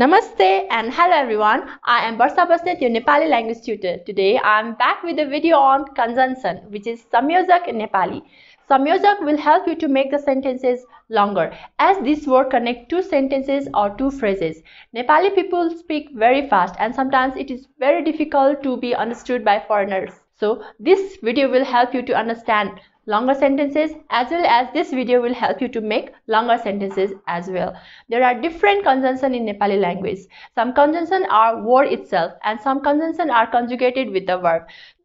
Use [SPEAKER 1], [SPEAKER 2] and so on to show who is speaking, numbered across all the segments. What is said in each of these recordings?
[SPEAKER 1] Namaste and hello everyone. I am Barsa Basnet, your Nepali language tutor. Today I am back with a video on conjunction which is samyojak in Nepali. Samyojak will help you to make the sentences longer as this word connect two sentences or two phrases. Nepali people speak very fast and sometimes it is very difficult to be understood by foreigners. So this video will help you to understand longer sentences as well as this video will help you to make longer sentences as well. There are different conjunction in Nepali language. Some conjunction are word itself and some conjunction are conjugated with the verb.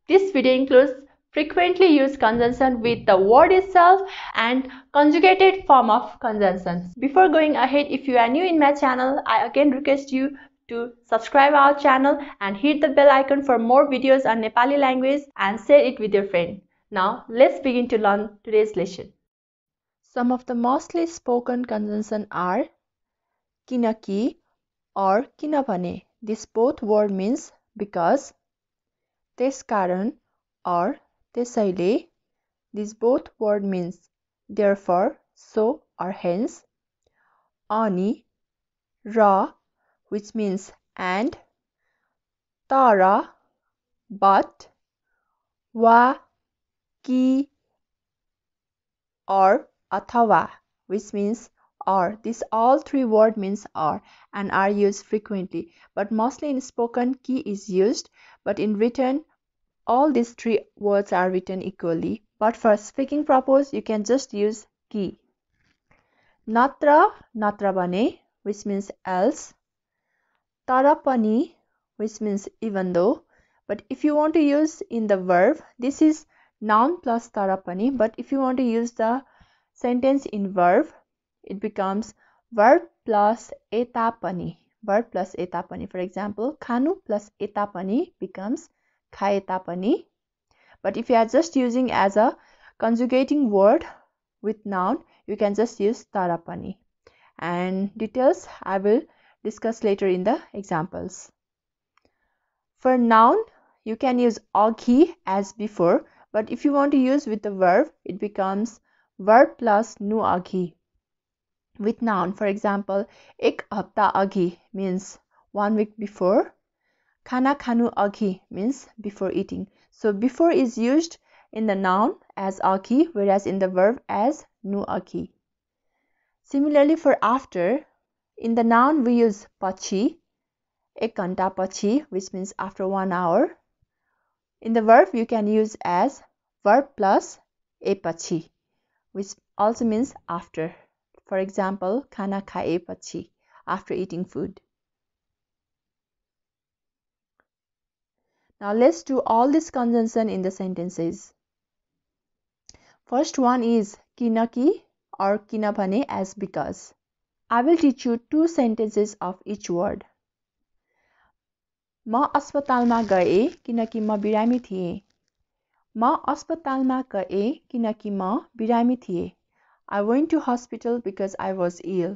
[SPEAKER 1] This video includes frequently used conjunction with the word itself and conjugated form of consonants. Before going ahead, if you are new in my channel, I again request you to subscribe our channel and hit the bell icon for more videos on Nepali language and share it with your friend. Now let's begin to learn today's lesson. Some of the mostly spoken conjunctions are kinaki or kinabane. This both word means because, teskaran or tesaile. This both word means therefore, so or hence. Ani ra which means and. Tara but. Wa ki or athawa which means or this all three word means or and are used frequently but mostly in spoken ki is used but in written all these three words are written equally but for speaking purpose you can just use ki natra natra bane which means else tarapani which means even though but if you want to use in the verb this is noun plus tarapani but if you want to use the sentence in verb it becomes verb plus etapani verb plus etapani for example kanu plus etapani becomes khaetapani but if you are just using as a conjugating word with noun you can just use tarapani and details i will discuss later in the examples for noun you can use aghi as before but if you want to use with the verb, it becomes verb plus nu agi. With noun, for example, ek hafta agi means one week before. Kāna kānu agi means before eating. So before is used in the noun as aki, whereas in the verb as nu aki. Similarly, for after, in the noun we use pachi, ek ghanta pachi, which means after one hour. In the verb, you can use as verb plus epachi, which also means after. For example, kana khae pachi, after eating food. Now let's do all this conjunction in the sentences. First one is kinaki or kinabhane as because. I will teach you two sentences of each word. म अस्पतालमा गएँ किनकि म बिरामी थिएँ म अस्पतालमा गएँ किनकि म बिरामी थिएँ I went to hospital because I was ill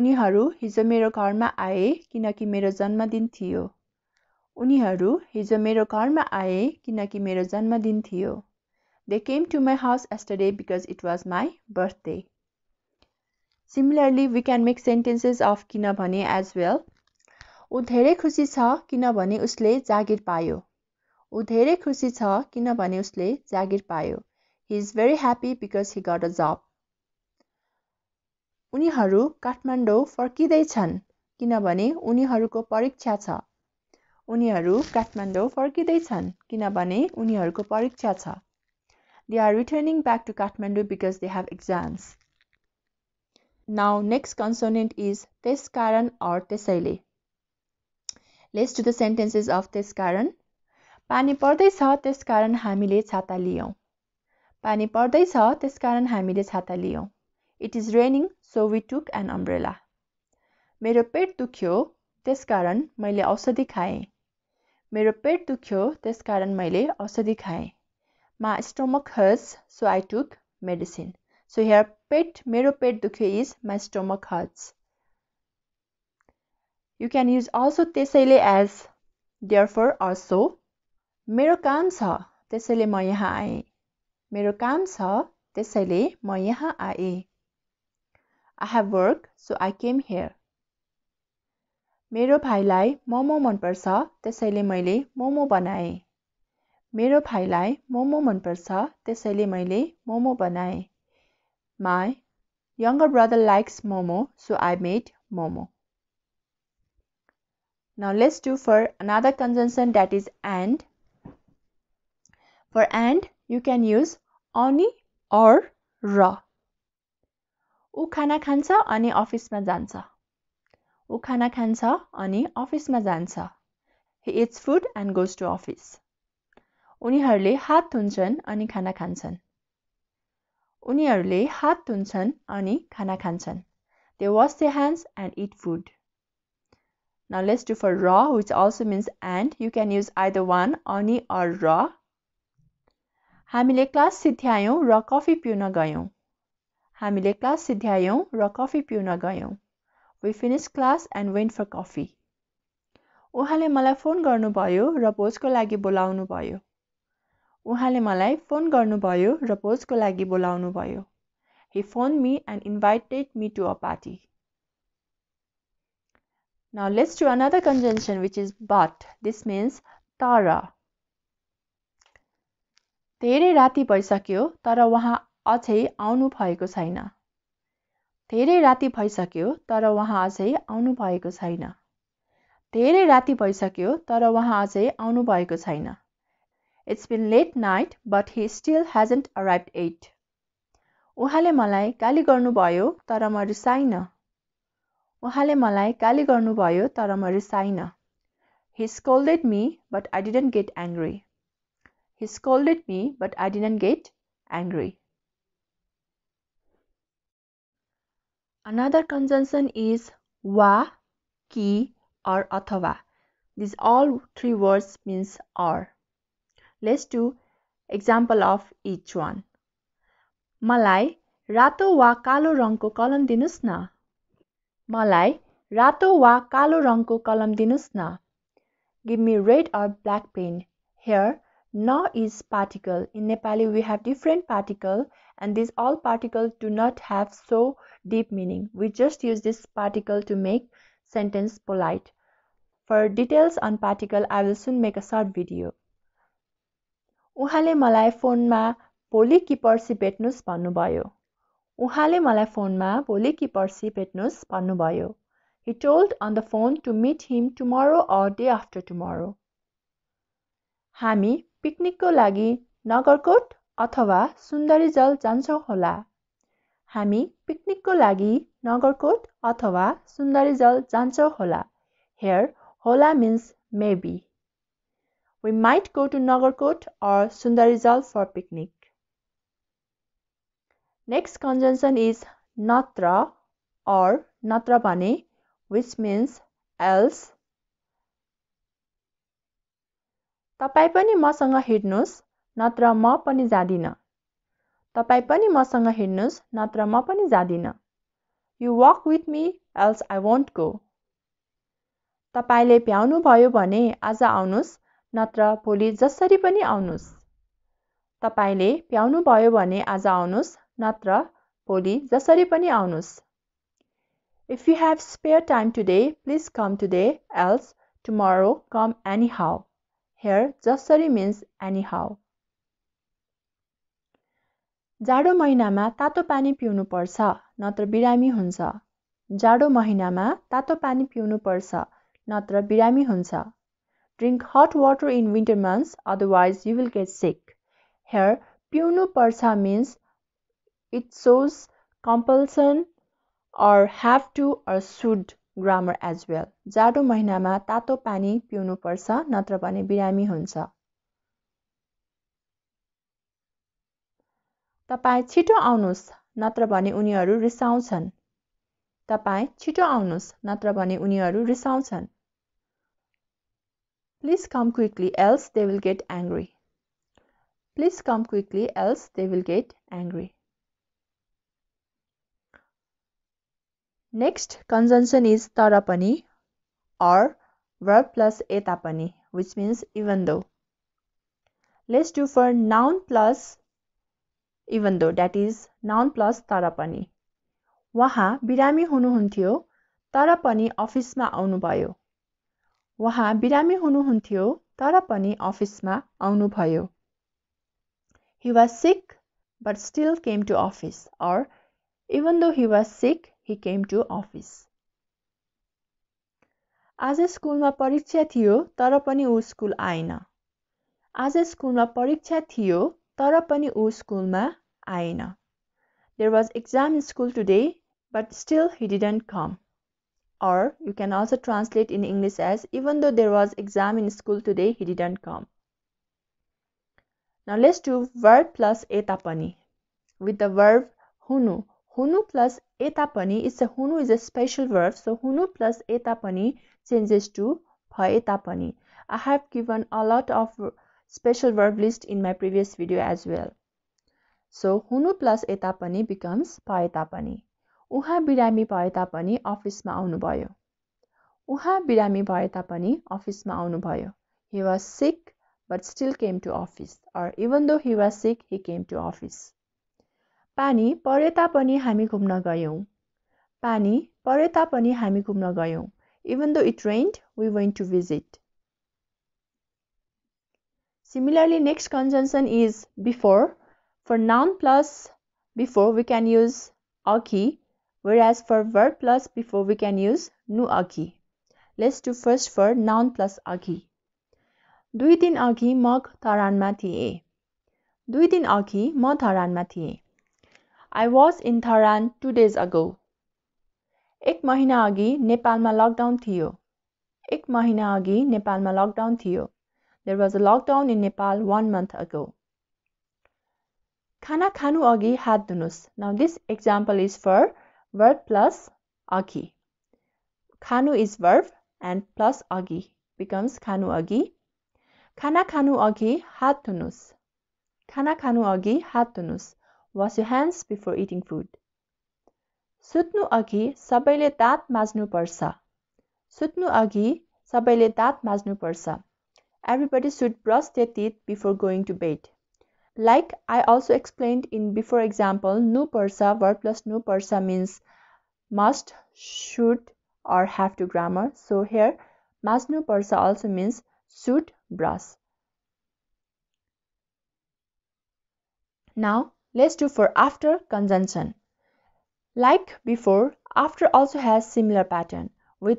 [SPEAKER 1] उनीहरू हिजो मेरो घरमा आए किनकि मेरो जन्मदिन थियो उनीहरू हिजो मेरो घरमा आए किनकि मेरो जन्मदिन थियो they came to my house yesterday because it was my birthday similarly we can make sentences of किनभने एज वेल ऊ धेरै खुसी छ किनभने उसले जागिर पायो ऊ धेरै खुसी छ किनभने उसले जागिर पायो he is very happy because he गट अ जब उनीहरू काठमाडौँ फर्किँदैछन् किनभने उनीहरूको परीक्षा छ उनीहरू काठमाडौँ फर्किँदैछन् किनभने उनीहरूको परीक्षा छ they are returning back to Kathmandu because they have exams now next consonant is त्यस कारण अर त्यसैले let's to the sentences of कारण पानी पर्दैछ त्यस कारण हामीले छाता लियौँ पानी पर्दैछ त्यस कारण हामीले छाता लियौँ it is raining so we took an umbrella मेरो पेट दुख्यो त्यस कारण मैले औषधि खाएँ मेरो पेट दुख्यो त्यस कारण मैले औषधि खाएँ my stomach hurts so I took medicine so here पेट मेरो पेट दुख्यो इज माई स्टोमक हज You can use also त्यसैले as, therefore also. मेरो काम छ त्यसैले म यहाँ आएँ मेरो काम छ त्यसैले म यहाँ आएँ I have work so I came here मेरो भाइलाई मोमो मनपर्छ त्यसैले मैले मोमो बनाएँ मेरो भाइलाई मोमो मनपर्छ त्यसैले मैले momo now let's do for another conjunction that is and for and you can use ani or ra u khana khancha ani office ma jancha u khana kansa ani office ma he eats food and goes to office उनीहरूले हात धुन्छन् अनि खाना खान्छन् उनीहरूले हात धुन्छन् oni खाना खान्छन् They wash their hands and eat food. Now let's do for raw, which also means and. You can use either one, अनि or र हामीले क्लास सिध्यायौँ र कफी पिउन गयौँ हामीले क्लास सिध्यायौँ र कफी पिउन गयौँ we finish class and went for coffee उहाँले मलाई phone गर्नुभयो र भोजको लागि बोलाउनु भयो उहाँले मलाई फोन गर्नुभयो र भोजको लागि बोलाउनु भयो he phone me and invited me to a party Now let's do another conjunction which is but. This means तर धेरै राति भइसक्यो तर उहाँ अझै आउनु भएको छैन धेरै राति भइसक्यो तर उहाँ अझै आउनु भएको छैन धेरै राति भइसक्यो तर उहाँ अझै आउनु भएको छैन it's been late night but he still hasn't arrive at उहाँले मलाई गाली गर्नुभयो तर म रिसाइनँ उहाँले मलाई गाली गर्नुभयो तर म रिसाइनँ he scolded me but I didn't get angry he scolded me but I didn't get angry another conjunction is वा कि अर अथवा these all three words means or let's to example of each one मलाई रातो वा कालो रङको कलम दिनुहोस् न मलाई रातो वा कालो रङको कलम दिनुहोस् न give me red or black pen here न is particle in Nepali we have different particle and these all particle do not have so deep meaning we just use this particle to make sentence polite for details on particle I will soon make a short video उहाँले मलाई फोनमा भोलि कि पर्सि भेट्नुहोस् भन्नुभयो उहाँले मलाई फोनमा भोलि कि पर्सि भेट्नुहोस् भन्नुभयो he told on the phone to meet him tomorrow or day after tomorrow हामी पिकनिकको लागि नगरकोट अथवा सुन्दरी जल जान्छौँ होला हामी पिकनिकको लागि नगरकोट अथवा सुन्दरी जल जान्छौँ होला हेयर होला means maybe we might go to Nagarkot or जल for picnic next conjunction is नत्र अर नत्र भने विच मिन्स एल्स तपाईँ पनि मसँग हिँड्नुहोस् नत्र म पनि जाँदिनँ तपाईँ पनि मसँग हिँड्नुहोस् नत्र म पनि जाँदिनँ you walk with me else I won't go तपाईँले भ्याउनुभयो भने आज आउनुहोस् नत्र भोलि जसरी पनि आउनुहोस् तपाईँले भयो भने आज आउनुहोस् नत्र भोलि जसरी पनि आउनुहोस् if you have spare time today please come today else tomorrow come anyhow here जसरी मिन्स एनी हाउ जाडो महिनामा तातो पानी पिउनुपर्छ नत्र बिरामी हुन्छ जाडो महिनामा तातो पानी पिउनुपर्छ नत्र बिरामी हुन्छ drink hot water in winter months otherwise you will get sick here पिउनुपर्छ means It shows compulsion or have to or should grammar as well जाडो महिनामा तातो पानी पिउनुपर्छ नत्र भने बिरामी हुन्छ तपाईँ छिटो आउनुहोस् नत्र भने उनीहरू रिसाउँछन् तपाईँ छिटो आउनुहोस् नत्र भने उनीहरू रिसाउँछन् please come quickly else they will get angry please come quickly else they will get angry Next conjunction is tarapani or verb plus etapani which means even though. Let's do for noun plus even though that is noun plus tarapani. उहाँ बिरामी हुनुहुन्थ्यो तर पनि अफिसमा आउनुभयो उहाँ बिरामी हुनुहुन्थ्यो tarapani पनि अफिसमा आउनुभयो He was sick, but still came to office. Or, even though he was sick he came to office. आज स्कुलमा परीक्षा थियो तर पनि ऊ स्कुल आएन आज स्कुलमा परीक्षा थियो तर पनि ऊ स्कुलमा आएन there was exam in school today but still he didn't come or you can also translate in English as even though there was exam in school today he didn't come. Now let's do verb plus etapani. With the verb hunu, hunu plus etapani is a hunu is a special verb. So hunu plus etapani changes to pa etapani. I have given a lot of special verb list in my previous video as well. So hunu plus etapani becomes pa etapani. Uha birami pa etapani office ma onubayo. Uha birami pa etapani office ma onubayo. He was sick but still came to office. Or even though he was sick, he came to office. पानी परे तापनि हामी घुम्न गयौँ पानी परे तापनि हामी घुम्न गयौँ even though it rained we went to visit similarly next conjunction is before for noun plus before we can use अघि as for word plus before we can use नु अघि let's to first for noun plus अघि दुई दिन अघि म धरानमा थिएँ दुई दिन अघि म धरानमा थिएँ I was in Tehran two days ago. एक महिना अघि नेपालमा लकडाउन थियो एक महिना अघि नेपालमा लकडाउन थियो there was a lockdown in Nepal one month ago खाना खानु अघि हात धुनुहोस् now this example is for verb plus अघि खानु इज वर्ब एन्ड प्लस अघि बिकम्स खानु अघि खाना खानु अघि हात धुनुहोस् खाना खानु अघि हात धुनुहोस् Wash your hands before eating food. सुत्नु अघि सबैले दाँत माझ्नुपर्छ सुत्नु अघि सबैले Everybody should brush their teeth before going to bed. Like I also explained in before example, nu parsa verb plus nu parsa means must, should, or have to grammar. So here, masnu also means should brush. Now, Let's do for after conjunction. Like before, after also has similar pattern. With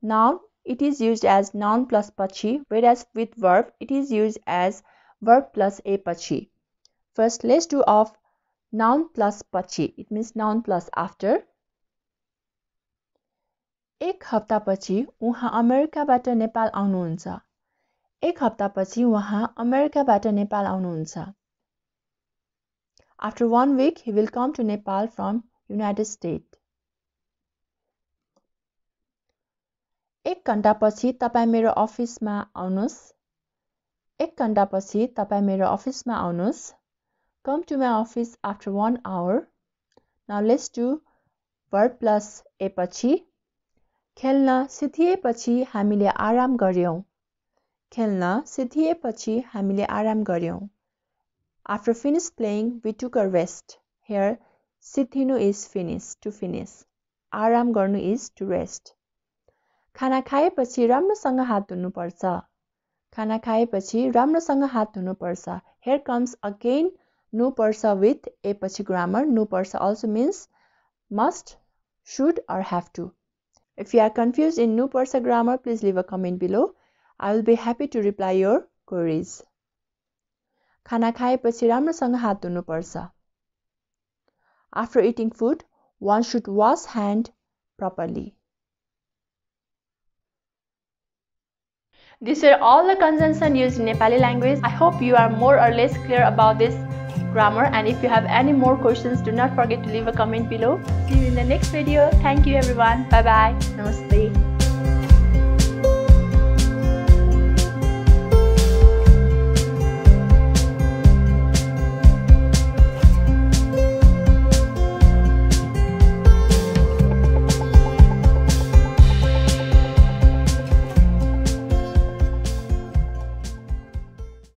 [SPEAKER 1] noun, it is used as noun plus pachi, whereas with verb, it is used as verb plus a pachi. First, let's do of noun plus pachi. It means noun plus after. एक हप्तापछि उहाँ अमेरिकाबाट नेपाल आउनुहुन्छ एक हप्तापछि उहाँ अमेरिकाबाट नेपाल आउनुहुन्छ After one week, he will come to Nepal from United States. एक घन्टापछि तपाईँ मेरो अफिसमा आउनुहोस् एक घन्टापछि तपाईँ मेरो अफिसमा आउनुहोस् come to my office after one hour न लेस टु भर्ब प्लस ए पछि खेल्न सिद्धिएपछि हामीले आराम गऱ्यौँ खेल्न सिद्धिएपछि हामीले आराम गऱ्यौँ After finished playing, we took a rest. Here, sithinu is finish, to finish. Aram garnu is to rest. Khana khaye pachi ramra sanga hat dhunu parcha. Khana pachi ramra sanga hat dhunu Here comes again nu parcha with a pachi grammar. Nu parcha also means must, should or have to. If you are confused in nu parcha grammar, please leave a comment below. I will be happy to reply your queries. खाना खाएपछि राम्रोसँग हात धुनुपर्छ after eating food one should wash hand properly. These are all the consonants used in Nepali language. I hope you are more or less clear about this grammar and if you have any more questions do not forget to leave a comment below. See you in the next video. Thank you everyone. Bye bye. Namaste.